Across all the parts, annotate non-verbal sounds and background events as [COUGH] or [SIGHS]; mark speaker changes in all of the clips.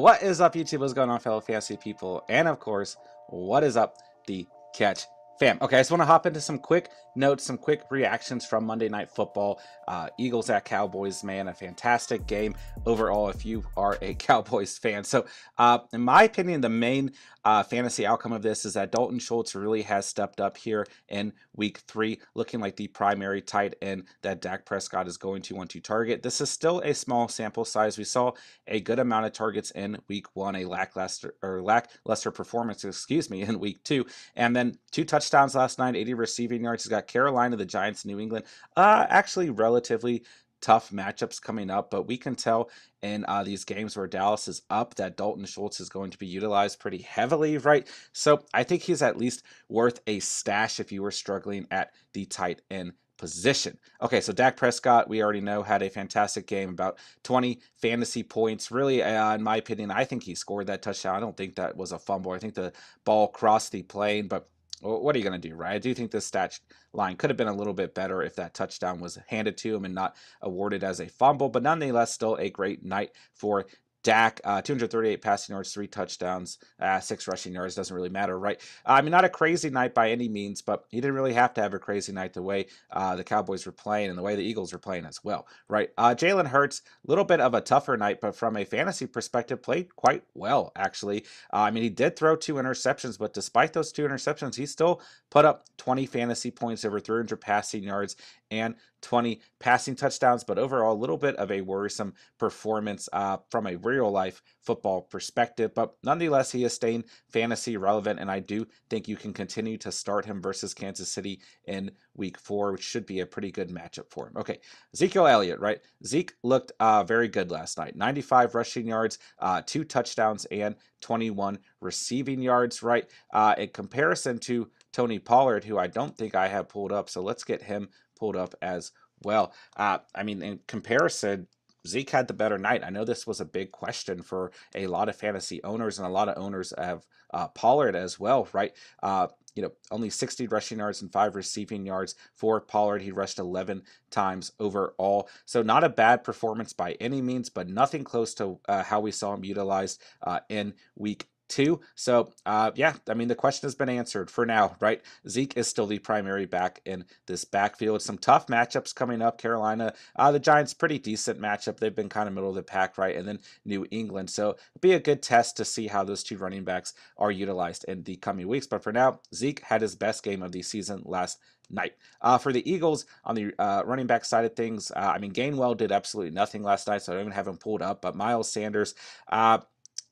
Speaker 1: What is up, YouTube? What's going on, fellow fantasy people? And of course, what is up, the catch Fam, okay, I just want to hop into some quick notes, some quick reactions from Monday Night Football. Uh, Eagles at Cowboys, man, a fantastic game overall if you are a [LAUGHS] Cowboys fan. So, uh, in my opinion, the main uh, fantasy outcome of this is that Dalton Schultz really has stepped up here in week three, looking like the primary tight end that Dak Prescott is going to want to target. This is still a small sample size. We saw a good amount of targets in week one, a lackluster or lackluster performance, excuse me, [LAUGHS] in week two, and then two touchdowns touchdowns last night, 80 receiving yards. He's got Carolina, the Giants, New England. Uh, actually, relatively tough matchups coming up, but we can tell in uh, these games where Dallas is up that Dalton Schultz is going to be utilized pretty heavily, right? So I think he's at least worth a stash if you were struggling at the tight end position. Okay, so Dak Prescott, we already know, had a fantastic game, about 20 fantasy points. Really, uh, in my opinion, I think he scored that touchdown. I don't think that was a fumble. I think the ball crossed the plane, but well, what are you going to do, right? I do think this stat line could have been a little bit better if that touchdown was handed to him and not awarded as a fumble, but nonetheless, still a great night for Dak, uh, 238 passing yards, three touchdowns, uh, six rushing yards. Doesn't really matter, right? I mean, not a crazy night by any means, but he didn't really have to have a crazy night the way uh, the Cowboys were playing and the way the Eagles were playing as well, right? Uh, Jalen Hurts, a little bit of a tougher night, but from a fantasy perspective, played quite well, actually. Uh, I mean, he did throw two interceptions, but despite those two interceptions, he still put up 20 fantasy points over 300 passing yards and 20 passing touchdowns, but overall, a little bit of a worrisome performance uh, from a real life football perspective. But nonetheless, he is staying fantasy relevant, and I do think you can continue to start him versus Kansas City in week four, which should be a pretty good matchup for him. Okay, Ezekiel Elliott, right? Zeke looked uh, very good last night 95 rushing yards, uh, two touchdowns, and 21 receiving yards, right? Uh, in comparison to Tony Pollard, who I don't think I have pulled up. So let's get him pulled up as well. Uh, I mean, in comparison, Zeke had the better night. I know this was a big question for a lot of fantasy owners, and a lot of owners of uh, Pollard as well, right? Uh, you know, only 60 rushing yards and five receiving yards for Pollard. He rushed 11 times overall. So, not a bad performance by any means, but nothing close to uh, how we saw him utilized uh, in week too. So, uh, yeah, I mean, the question has been answered for now, right? Zeke is still the primary back in this backfield. Some tough matchups coming up. Carolina, uh, the Giants, pretty decent matchup. They've been kind of middle of the pack, right? And then New England. So, be a good test to see how those two running backs are utilized in the coming weeks. But for now, Zeke had his best game of the season last night. Uh, for the Eagles, on the uh, running back side of things, uh, I mean, Gainwell did absolutely nothing last night, so I don't even have him pulled up. But Miles Sanders, uh,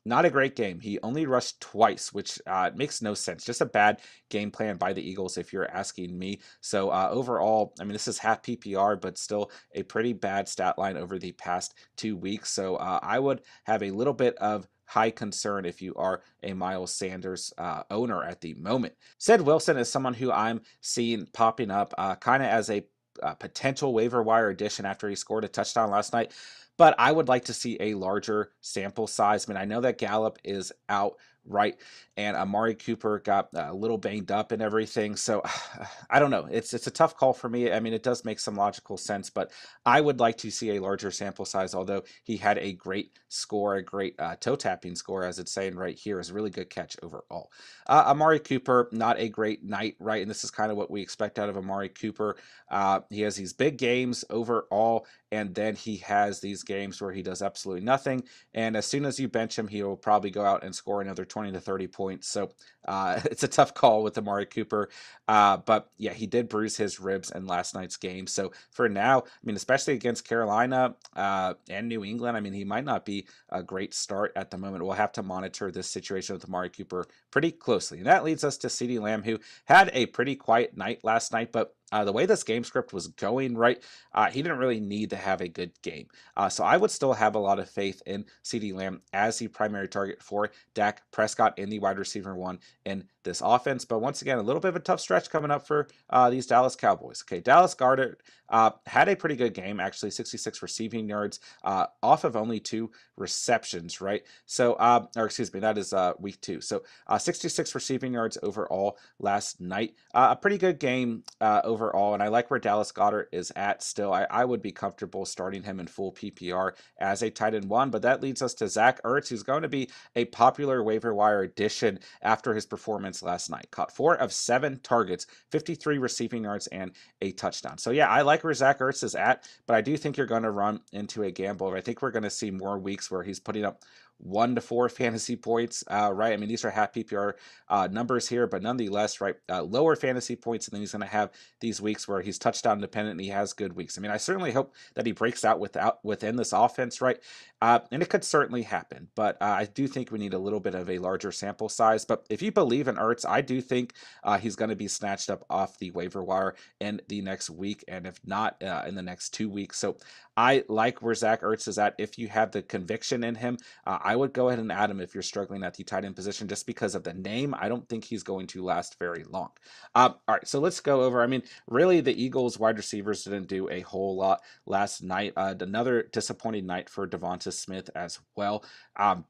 Speaker 1: not a great game. He only rushed twice, which uh, makes no sense. Just a bad game plan by the Eagles, if you're asking me. So uh, overall, I mean, this is half PPR, but still a pretty bad stat line over the past two weeks. So uh, I would have a little bit of high concern if you are a Miles Sanders uh, owner at the moment. Said Wilson is someone who I'm seeing popping up uh, kind of as a uh, potential waiver wire addition after he scored a touchdown last night but I would like to see a larger sample size. I mean, I know that Gallup is out right and uh, Amari Cooper got uh, a little banged up and everything. So [SIGHS] I don't know. It's it's a tough call for me. I mean, it does make some logical sense, but I would like to see a larger sample size. Although he had a great score, a great uh, toe tapping score, as it's saying right here, is really good catch overall. Uh, Amari Cooper, not a great night, right? And this is kind of what we expect out of Amari Cooper. Uh, he has these big games overall, and then he has these games where he does absolutely nothing. And as soon as you bench him, he will probably go out and score another 20 to 30 points. So uh, [LAUGHS] it's a tough call with Amari Cooper. Uh, but yeah, he did bruise his ribs in last night's game. So for now, I mean, especially against Carolina uh, and New England, I mean, he might not be a great start at the moment. We'll have to monitor this situation with Amari Cooper pretty closely. And that leads us to CeeDee Lamb, who had a pretty quiet night last night, but uh, the way this game script was going, right, uh, he didn't really need to have a good game. Uh, so I would still have a lot of faith in CD Lamb as the primary target for Dak Prescott in the wide receiver one in this offense. But once again, a little bit of a tough stretch coming up for uh, these Dallas Cowboys. Okay, Dallas Goddard uh, had a pretty good game, actually, 66 receiving yards uh, off of only two receptions, right? So, or excuse me, that is week two. So 66 receiving yards overall last night. a pretty good game over overall. And I like where Dallas Goddard is at still. I, I would be comfortable starting him in full PPR as a tight end one. But that leads us to Zach Ertz, who's going to be a popular waiver wire addition after his performance last night. Caught four of seven targets, 53 receiving yards, and a touchdown. So yeah, I like where Zach Ertz is at, but I do think you're going to run into a gamble. I think we're going to see more weeks where he's putting up one to four fantasy points, uh, right? I mean, these are half PPR uh, numbers here, but nonetheless, right? Uh, lower fantasy points, and then he's going to have these weeks where he's touchdown dependent and he has good weeks. I mean, I certainly hope that he breaks out without within this offense, right? Uh, and it could certainly happen, but uh, I do think we need a little bit of a larger sample size. But if you believe in Ertz, I do think uh, he's going to be snatched up off the waiver wire in the next week, and if not, in the next two weeks. So I like where Zach Ertz is at. If you have the conviction in him, uh, I would go ahead and add him if you're struggling at the tight end position just because of the name. I don't think he's going to last very long. Um, all right, so let's go over. I mean, really, the Eagles wide receivers didn't do a whole lot last night. Uh, another disappointing night for Devonta Smith as well. Um,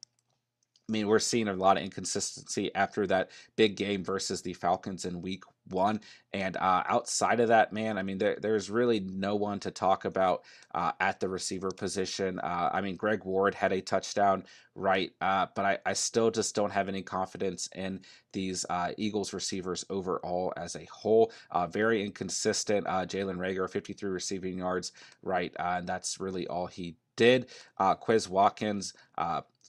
Speaker 1: I mean, we're seeing a lot of inconsistency after that big game versus the Falcons in week one. And uh, outside of that, man, I mean, there, there's really no one to talk about uh, at the receiver position. Uh, I mean, Greg Ward had a touchdown, right? Uh, but I, I still just don't have any confidence in these uh, Eagles receivers overall as a whole. Uh, very inconsistent. Jalen Rager, 53 receiving yards, right? and that's really all he did. Quiz Watkins,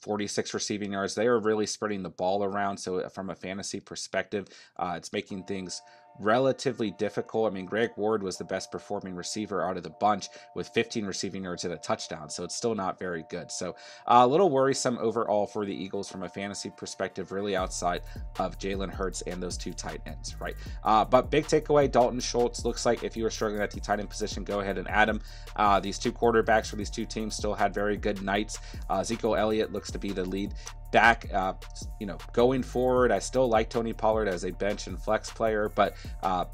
Speaker 1: 46 receiving yards. They are really spreading the ball around. So, uh, from a fantasy perspective, uh, it's making things relatively difficult. I mean, Greg Ward was the best performing receiver out of the bunch with 15 receiving yards and a touchdown, so it's still not very good. So uh, a little worrisome overall for the Eagles from a fantasy perspective, really outside of Jalen Hurts and those two tight ends, right? Uh, but big takeaway, Dalton Schultz looks like if you were struggling at the tight end position, go ahead and add him. Uh, these two quarterbacks for these two teams still had very good nights. Uh, Zeke Elliott looks to be the lead Dak, uh, you know, going forward, I still like Tony Pollard as a bench and flex player, but uh,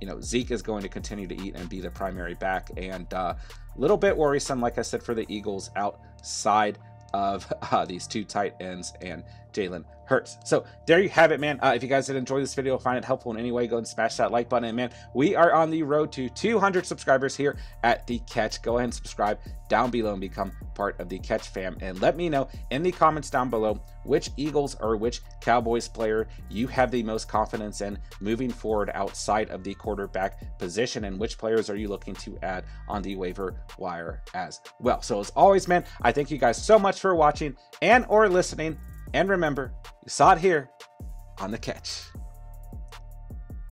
Speaker 1: you know, Zeke is going to continue to eat and be the primary back, and a uh, little bit worrisome, like I said, for the Eagles outside of [LAUGHS] uh, these two tight ends and Jalen Hurts. So there you have it, man. Uh, if you guys did enjoy this video, find it helpful in any way, go and smash that like button. And man, we are on the road to 200 subscribers here at The Catch. Go ahead and subscribe down below and become part of The Catch fam. And let me know in the comments down below which Eagles or which Cowboys player you have the most confidence in moving forward outside of the quarterback position and which players are you looking to add on the waiver wire as well. So as always, man, I thank you guys so much for watching and or listening. And remember, you saw it here on The Catch.